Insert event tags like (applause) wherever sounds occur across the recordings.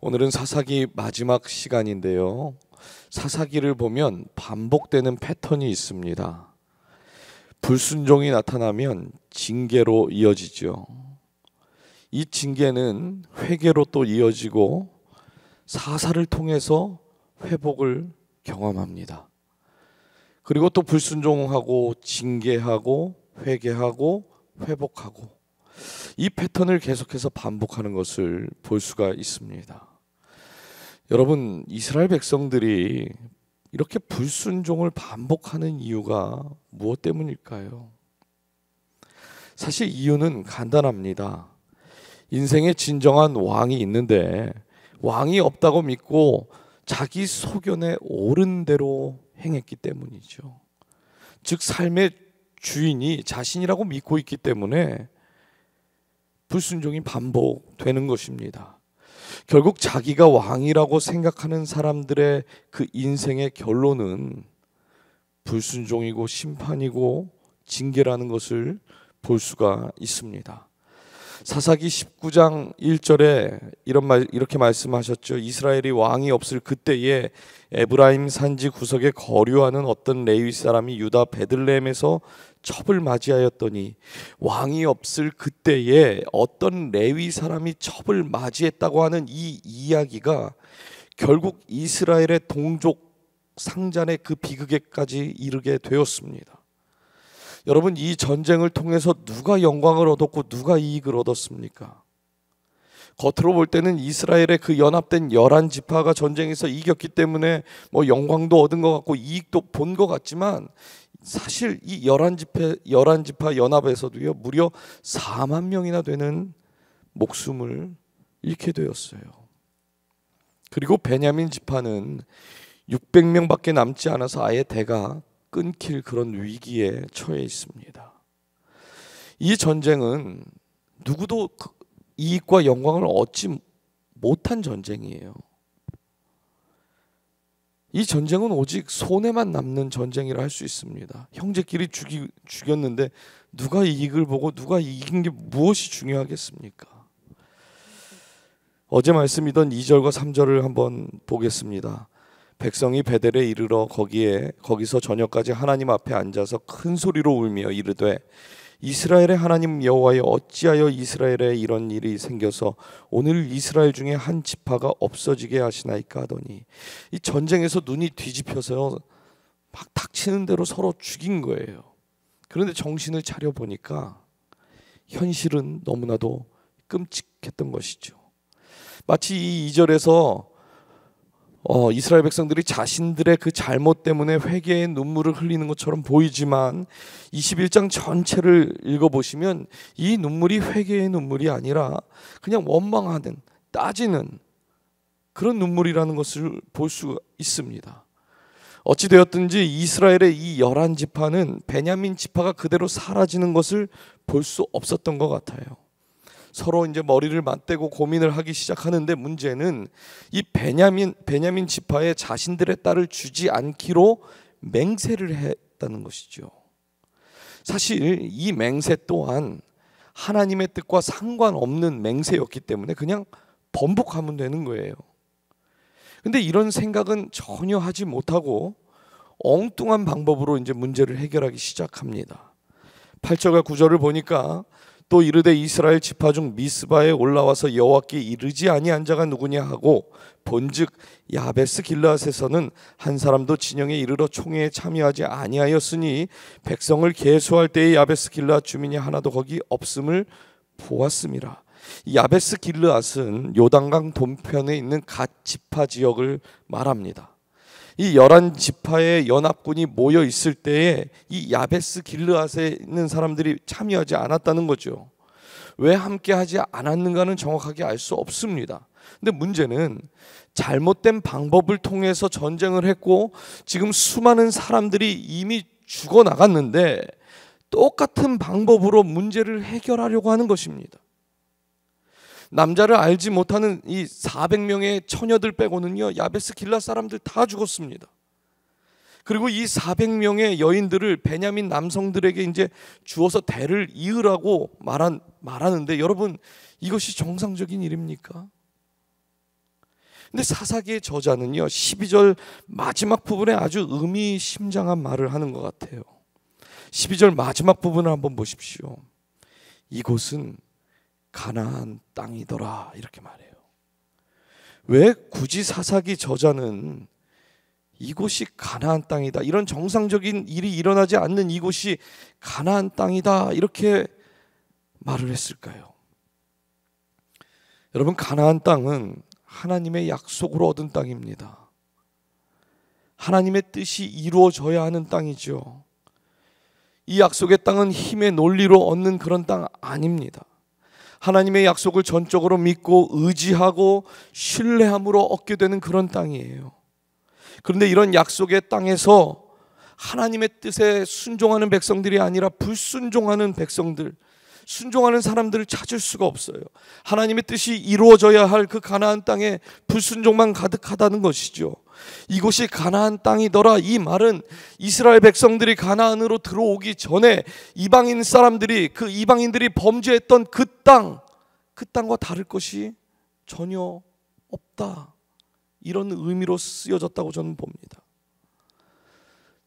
오늘은 사사기 마지막 시간인데요. 사사기를 보면 반복되는 패턴이 있습니다. 불순종이 나타나면 징계로 이어지죠. 이 징계는 회계로또 이어지고 사사를 통해서 회복을 경험합니다. 그리고 또 불순종하고 징계하고 회계하고 회복하고 이 패턴을 계속해서 반복하는 것을 볼 수가 있습니다. 여러분 이스라엘 백성들이 이렇게 불순종을 반복하는 이유가 무엇 때문일까요? 사실 이유는 간단합니다. 인생에 진정한 왕이 있는데 왕이 없다고 믿고 자기 소견에 옳은 대로 행했기 때문이죠. 즉 삶의 주인이 자신이라고 믿고 있기 때문에 불순종이 반복되는 것입니다. 결국 자기가 왕이라고 생각하는 사람들의 그 인생의 결론은 불순종이고 심판이고 징계라는 것을 볼 수가 있습니다. 사사기 19장 1절에 이런 말 이렇게 말씀하셨죠. 이스라엘이 왕이 없을 그때에 에브라임 산지 구석에 거류하는 어떤 레위 사람이 유다 베들레헴에서 첩을 맞이하였더니 왕이 없을 그때에 어떤 레위 사람이 첩을 맞이했다고 하는 이 이야기가 결국 이스라엘의 동족 상잔의 그 비극에까지 이르게 되었습니다. 여러분 이 전쟁을 통해서 누가 영광을 얻었고 누가 이익을 얻었습니까? 겉으로 볼 때는 이스라엘의 그 연합된 열한 지파가 전쟁에서 이겼기 때문에 뭐 영광도 얻은 것 같고 이익도 본 것 같지만 사실 이 열한 지파 열한 지파 연합에서도요 무려 4만 명이나 되는 목숨을 잃게 되었어요. 그리고 베냐민 지파는 600명밖에 남지 않아서 아예 대가 끊길 그런 위기에 처해 있습니다. 이 전쟁은 누구도 그 이익과 영광을 얻지 못한 전쟁이에요. 이 전쟁은 오직 손해만 남는 전쟁이라 할 수 있습니다. 형제끼리 죽이, 죽였는데 누가 이익을 보고 누가 이긴 게 무엇이 중요하겠습니까? 어제 말씀이던 2절과 3절을 한번 보겠습니다. 백성이 베델에 이르러 거기에 거기서 저녁까지 하나님 앞에 앉아서 큰 소리로 울며 이르되 이스라엘의 하나님 여호와여 어찌하여 이스라엘에 이런 일이 생겨서 오늘 이스라엘 중에 한 지파가 없어지게 하시나이까 하더니 이 전쟁에서 눈이 뒤집혀서요 막 닥치는 대로 서로 죽인 거예요. 그런데 정신을 차려 보니까 현실은 너무나도 끔찍했던 것이죠. 마치 이 2절에서 어, 이스라엘 백성들이 자신들의 그 잘못 때문에 회개의 눈물을 흘리는 것처럼 보이지만 21장 전체를 읽어보시면 이 눈물이 회개의 눈물이 아니라 그냥 원망하는 따지는 그런 눈물이라는 것을 볼 수 있습니다. 어찌되었든지 이스라엘의 이 열한 지파는 베냐민 지파가 그대로 사라지는 것을 볼 수 없었던 것 같아요. 서로 이제 머리를 맞대고 고민을 하기 시작하는데 문제는 이 베냐민 베냐민 지파에 자신들의 딸을 주지 않기로 맹세를 했다는 것이죠. 사실 이 맹세 또한 하나님의 뜻과 상관없는 맹세였기 때문에 그냥 번복하면 되는 거예요. 근데 이런 생각은 전혀 하지 못하고 엉뚱한 방법으로 이제 문제를 해결하기 시작합니다. 8절과 9절을 보니까 또 이르되 이스라엘 지파 중 미스바에 올라와서 여호와께 이르지 아니한 자가 누구냐 하고 본즉 야베스 길라앗에서는 한 사람도 진영에 이르러 총회에 참여하지 아니하였으니 백성을 계수할 때에 야베스 길라앗 주민이 하나도 거기 없음을 보았습니다. 야베스 길라앗은 요단강 동편에 있는 갓 지파 지역을 말합니다. 이 열한 지파의 연합군이 모여 있을 때에 이 야베스 길르앗에 있는 사람들이 참여하지 않았다는 거죠. 왜 함께 하지 않았는가는 정확하게 알 수 없습니다. 근데 문제는 잘못된 방법을 통해서 전쟁을 했고 지금 수많은 사람들이 이미 죽어 나갔는데 똑같은 방법으로 문제를 해결하려고 하는 것입니다. 남자를 알지 못하는 이 400명의 처녀들 빼고는요 야베스 길라 사람들 다 죽었습니다. 그리고 이 400명의 여인들을 베냐민 남성들에게 이제 주어서 대를 이으라고 말한 말하는데 여러분 이것이 정상적인 일입니까? 근데 사사기의 저자는요 12절 마지막 부분에 아주 의미심장한 말을 하는 것 같아요. 12절 마지막 부분을 한번 보십시오. 이곳은 가나안 땅이더라 이렇게 말해요. 왜 굳이 사사기 저자는 이곳이 가나안 땅이다. 이런 정상적인 일이 일어나지 않는 이곳이 가나안 땅이다. 이렇게 말을 했을까요? 여러분 가나안 땅은 하나님의 약속으로 얻은 땅입니다. 하나님의 뜻이 이루어져야 하는 땅이죠. 이 약속의 땅은 힘의 논리로 얻는 그런 땅 아닙니다. 하나님의 약속을 전적으로 믿고 의지하고 신뢰함으로 얻게 되는 그런 땅이에요. 그런데 이런 약속의 땅에서 하나님의 뜻에 순종하는 백성들이 아니라 불순종하는 백성들, 순종하는 사람들을 찾을 수가 없어요. 하나님의 뜻이 이루어져야 할 그 가나안 땅에 불순종만 가득하다는 것이죠. 이곳이 가나안 땅이더라 이 말은 이스라엘 백성들이 가나안으로 들어오기 전에 이방인 사람들이 그 이방인들이 범죄했던 그 땅, 그 땅과 다를 것이 전혀 없다. 이런 의미로 쓰여졌다고 저는 봅니다.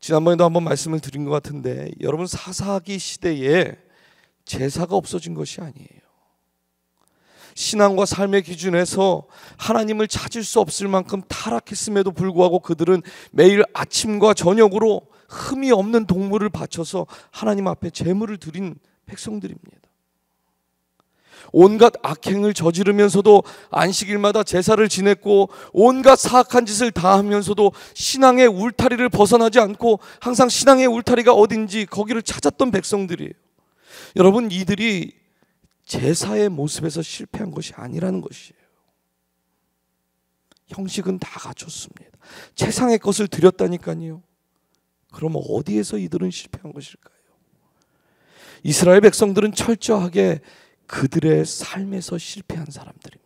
지난번에도 한번 말씀을 드린 것 같은데 여러분 사사기 시대에 제사가 없어진 것이 아니에요. 신앙과 삶의 기준에서 하나님을 찾을 수 없을 만큼 타락했음에도 불구하고 그들은 매일 아침과 저녁으로 흠이 없는 동물을 바쳐서 하나님 앞에 제물을 드린 백성들입니다. 온갖 악행을 저지르면서도 안식일마다 제사를 지냈고 온갖 사악한 짓을 다 하면서도 신앙의 울타리를 벗어나지 않고 항상 신앙의 울타리가 어딘지 거기를 찾았던 백성들이에요. 여러분 이들이 제사의 모습에서 실패한 것이 아니라는 것이에요. 형식은 다 갖췄습니다. 최상의 것을 드렸다니까요. 그럼 어디에서 이들은 실패한 것일까요? 이스라엘 백성들은 철저하게 그들의 삶에서 실패한 사람들입니다.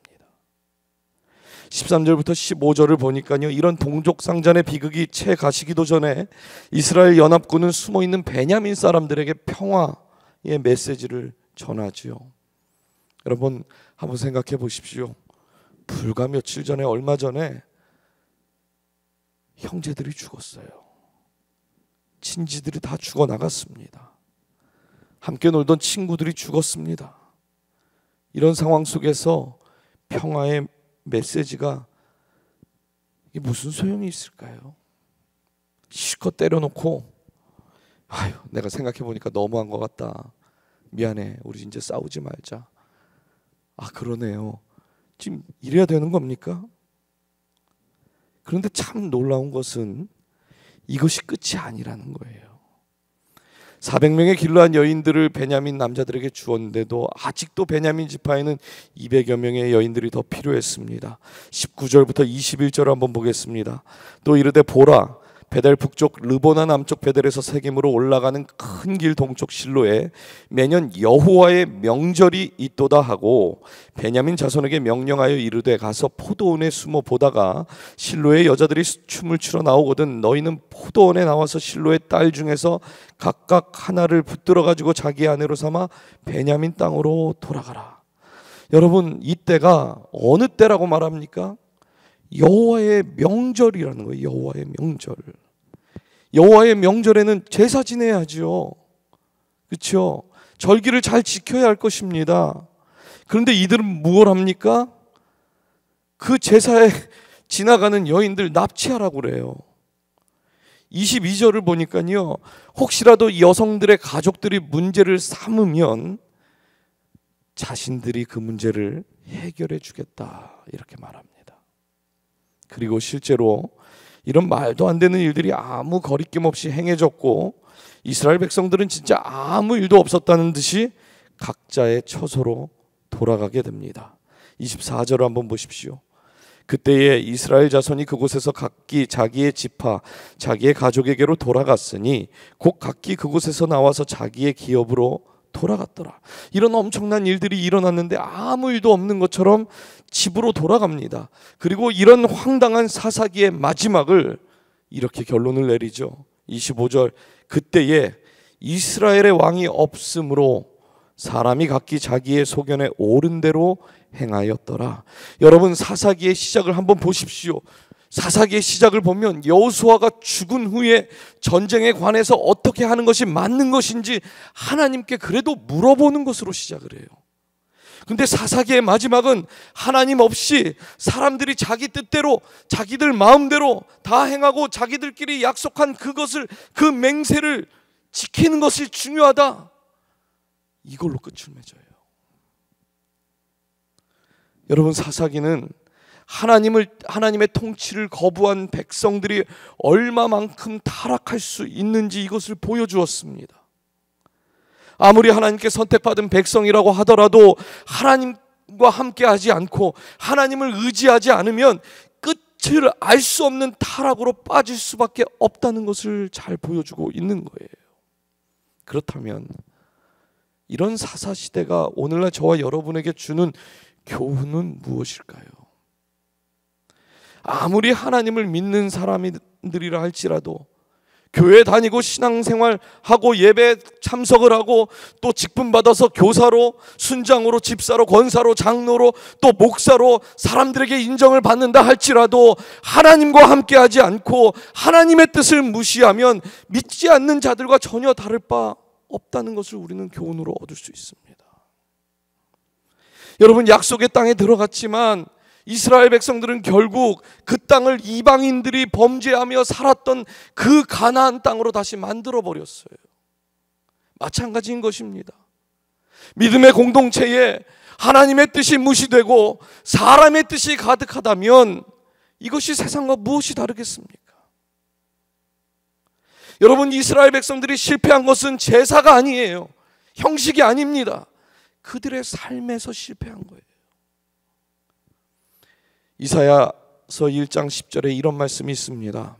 13절부터 15절을 보니까요. 이런 동족 상잔의 비극이 채 가시기도 전에 이스라엘 연합군은 숨어 있는 베냐민 사람들에게 평화의 메시지를 전하지요. 여러분 한번 생각해 보십시오. 불과 며칠 전에 얼마 전에 형제들이 죽었어요. 친지들이 다 죽어 나갔습니다. 함께 놀던 친구들이 죽었습니다. 이런 상황 속에서 평화의 메시지가 이게 무슨 소용이 있을까요? 실컷 때려놓고 아유 내가 생각해 보니까 너무한 것 같다. 미안해. 우리 이제 싸우지 말자. 아, 그러네요. 지금 이래야 되는 겁니까? 그런데 참 놀라운 것은 이것이 끝이 아니라는 거예요. 400명의 길러한 여인들을 베냐민 남자들에게 주었는데도 아직도 베냐민 지파에는 200여 명의 여인들이 더 필요했습니다. 19절부터 21절 한번 보겠습니다. 또 이르되 보라 베델 북쪽 르보나 남쪽 베델에서 세겜으로 올라가는 큰 길 동쪽 실로에 매년 여호와의 명절이 있도다 하고 베냐민 자손에게 명령하여 이르되 가서 포도원에 숨어 보다가 실로의 여자들이 춤을 추러 나오거든 너희는 포도원에 나와서 실로의 딸 중에서 각각 하나를 붙들어 가지고 자기 아내로 삼아 베냐민 땅으로 돌아가라. 여러분 이때가 어느 때라고 말합니까? 여호와의 명절이라는 거예요. 여호와의 명절. 여호와의 명절에는 제사 지내야지요. 그렇죠? 절기를 잘 지켜야 할 것입니다. 그런데 이들은 무엇 합니까? 그 제사에 (laughs) 지나가는 여인들 납치하라고 그래요. 22절을 보니까요. 혹시라도 여성들의 가족들이 문제를 삼으면 자신들이 그 문제를 해결해 주겠다. 이렇게 말합니다. 그리고 실제로 이런 말도 안 되는 일들이 아무 거리낌 없이 행해졌고 이스라엘 백성들은 진짜 아무 일도 없었다는 듯이 각자의 처소로 돌아가게 됩니다. 24절을 한번 보십시오. 그때에 이스라엘 자손이 그곳에서 각기 자기의 지파, 자기의 가족에게로 돌아갔으니 곧 각기 그곳에서 나와서 자기의 기업으로 돌아갔더라. 이런 엄청난 일들이 일어났는데 아무 일도 없는 것처럼 집으로 돌아갑니다. 그리고 이런 황당한 사사기의 마지막을 이렇게 결론을 내리죠. 25절 그때에 이스라엘의 왕이 없으므로 사람이 각기 자기의 소견에 옳은 대로 행하였더라. 여러분 사사기의 시작을 한번 보십시오. 사사기의 시작을 보면 여호수아가 죽은 후에 전쟁에 관해서 어떻게 하는 것이 맞는 것인지 하나님께 그래도 물어보는 것으로 시작을 해요. 근데 사사기의 마지막은 하나님 없이 사람들이 자기 뜻대로 자기들 마음대로 다 행하고 자기들끼리 약속한 그것을 그 맹세를 지키는 것이 중요하다. 이걸로 끝을 맺어요. 여러분 사사기는 하나님을 하나님의 통치를 거부한 백성들이 얼마만큼 타락할 수 있는지 이것을 보여주었습니다. 아무리 하나님께 선택받은 백성이라고 하더라도 하나님과 함께 하지 않고 하나님을 의지하지 않으면 끝을 알 수 없는 타락으로 빠질 수밖에 없다는 것을 잘 보여주고 있는 거예요. 그렇다면 이런 사사시대가 오늘날 저와 여러분에게 주는 교훈은 무엇일까요? 아무리 하나님을 믿는 사람들이라 할지라도 교회 다니고 신앙생활 하고 예배 참석을 하고 또 직분 받아서 교사로 순장으로 집사로 권사로 장로로 또 목사로 사람들에게 인정을 받는다 할지라도 하나님과 함께 하지 않고 하나님의 뜻을 무시하면 믿지 않는 자들과 전혀 다를 바 없다는 것을 우리는 교훈으로 얻을 수 있습니다. 여러분 약속의 땅에 들어갔지만 이스라엘 백성들은 결국 그 땅을 이방인들이 범죄하며 살았던 그 가나안 땅으로 다시 만들어 버렸어요. 마찬가지인 것입니다. 믿음의 공동체에 하나님의 뜻이 무시되고 사람의 뜻이 가득하다면 이것이 세상과 무엇이 다르겠습니까? 여러분, 이스라엘 백성들이 실패한 것은 제사가 아니에요. 형식이 아닙니다. 그들의 삶에서 실패한 거예요. 이사야서 1장 10절에 이런 말씀이 있습니다.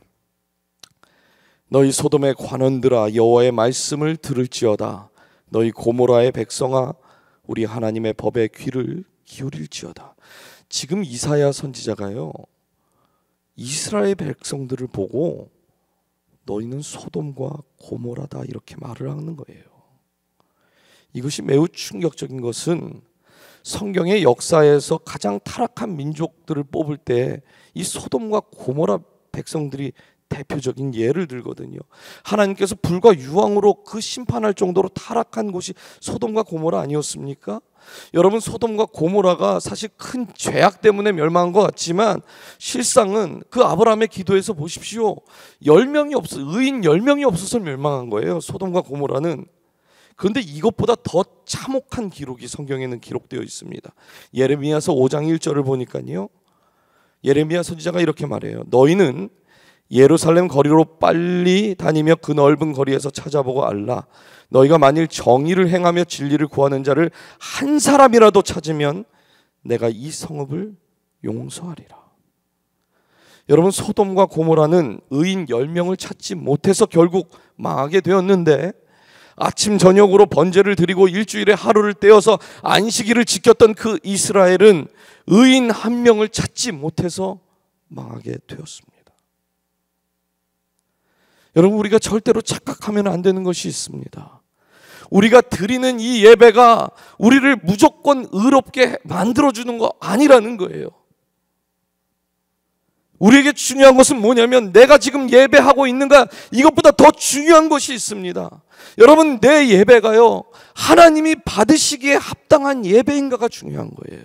너희 소돔의 관원들아 여호와의 말씀을 들을지어다 너희 고모라의 백성아 우리 하나님의 법에 귀를 기울일지어다. 지금 이사야 선지자가요. 이스라엘 백성들을 보고 너희는 소돔과 고모라다 이렇게 말을 하는 거예요. 이것이 매우 충격적인 것은 성경의 역사에서 가장 타락한 민족들을 뽑을 때 이 소돔과 고모라 백성들이 대표적인 예를 들거든요. 하나님께서 불과 유황으로 그 심판할 정도로 타락한 곳이 소돔과 고모라 아니었습니까? 여러분 소돔과 고모라가 사실 큰 죄악 때문에 멸망한 것 같지만 실상은 그 아브라함의 기도에서 보십시오. 1명이 없어 의인 열명이 없어서 멸망한 거예요. 소돔과 고모라는 그런데 이것보다 더 참혹한 기록이 성경에는 기록되어 있습니다. 예레미야서 5장 1절을 보니까요. 예레미야 선지자가 이렇게 말해요. 너희는 예루살렘 거리로 빨리 다니며 그 넓은 거리에서 찾아보고 알라. 너희가 만일 정의를 행하며 진리를 구하는 자를 한 사람이라도 찾으면 내가 이 성읍을 용서하리라. 여러분 소돔과 고모라는 의인 10명을 찾지 못해서 결국 망하게 되었는데 아침 저녁으로 번제를 드리고 일주일에 하루를 떼어서 안식일을 지켰던 그 이스라엘은 의인 한 명을 찾지 못해서 망하게 되었습니다. 여러분 우리가 절대로 착각하면 안 되는 것이 있습니다. 우리가 드리는 이 예배가 우리를 무조건 의롭게 만들어 주는 거 아니라는 거예요. 우리에게 중요한 것은 뭐냐면 내가 지금 예배하고 있는가 이것보다 더 중요한 것이 있습니다. 여러분 내 예배가요 하나님이 받으시기에 합당한 예배인가가 중요한 거예요.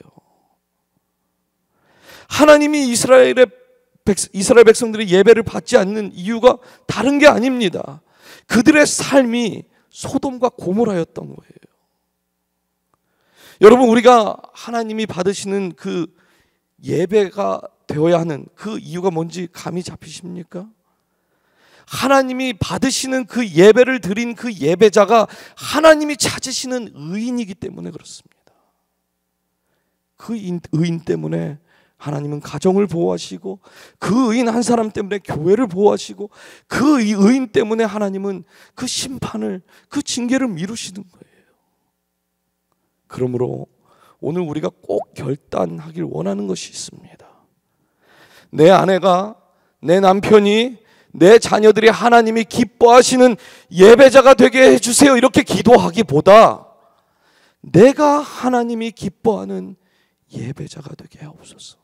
하나님이 이스라엘의 이스라엘 백성들이 예배를 받지 않는 이유가 다른 게 아닙니다. 그들의 삶이 소돔과 고모라였던 거예요. 여러분 우리가 하나님이 받으시는 그 예배가 되어야 하는 그 이유가 뭔지 감이 잡히십니까? 하나님이 받으시는 그 예배를 드린 그 예배자가 하나님이 찾으시는 의인이기 때문에 그렇습니다. 그 의인 때문에 하나님은 가정을 보호하시고 그 의인 한 사람 때문에 교회를 보호하시고 그 의인 때문에 하나님은 그 심판을 그 징계를 미루시는 거예요. 그러므로 오늘 우리가 꼭 결단하길 원하는 것이 있습니다. 내 아내가, 내 남편이, 내 자녀들이 하나님이 기뻐하시는 예배자가 되게 해주세요. 이렇게 기도하기보다 내가 하나님이 기뻐하는 예배자가 되게 하옵소서.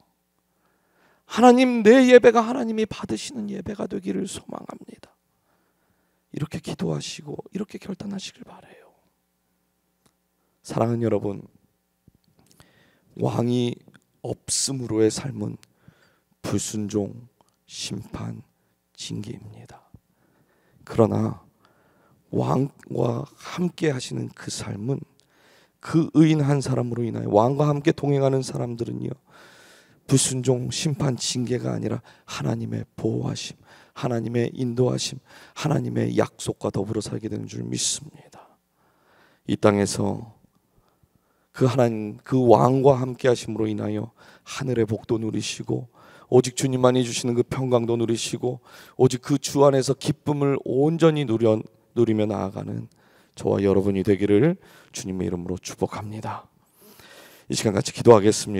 하나님, 내 예배가 하나님이 받으시는 예배가 되기를 소망합니다. 이렇게 기도하시고, 이렇게 결단하시길 바래요. 사랑하는 여러분, 왕이 없음으로의 삶은 불순종, 심판, 징계입니다. 그러나 왕과 함께 하시는 그 삶은 그 의인 한 사람으로 인하여 왕과 함께 동행하는 사람들은요. 불순종, 심판, 징계가 아니라 하나님의 보호하심, 하나님의 인도하심, 하나님의 약속과 더불어 살게 되는 줄 믿습니다. 이 땅에서 그 하나님 그 왕과 함께 하심으로 인하여 하늘의 복도 누리시고 오직 주님만이 주시는 그 평강도 누리시고 오직 그 주 안에서 기쁨을 온전히 누려, 누리며 나아가는 저와 여러분이 되기를 주님의 이름으로 축복합니다. 이 시간 같이 기도하겠습니다.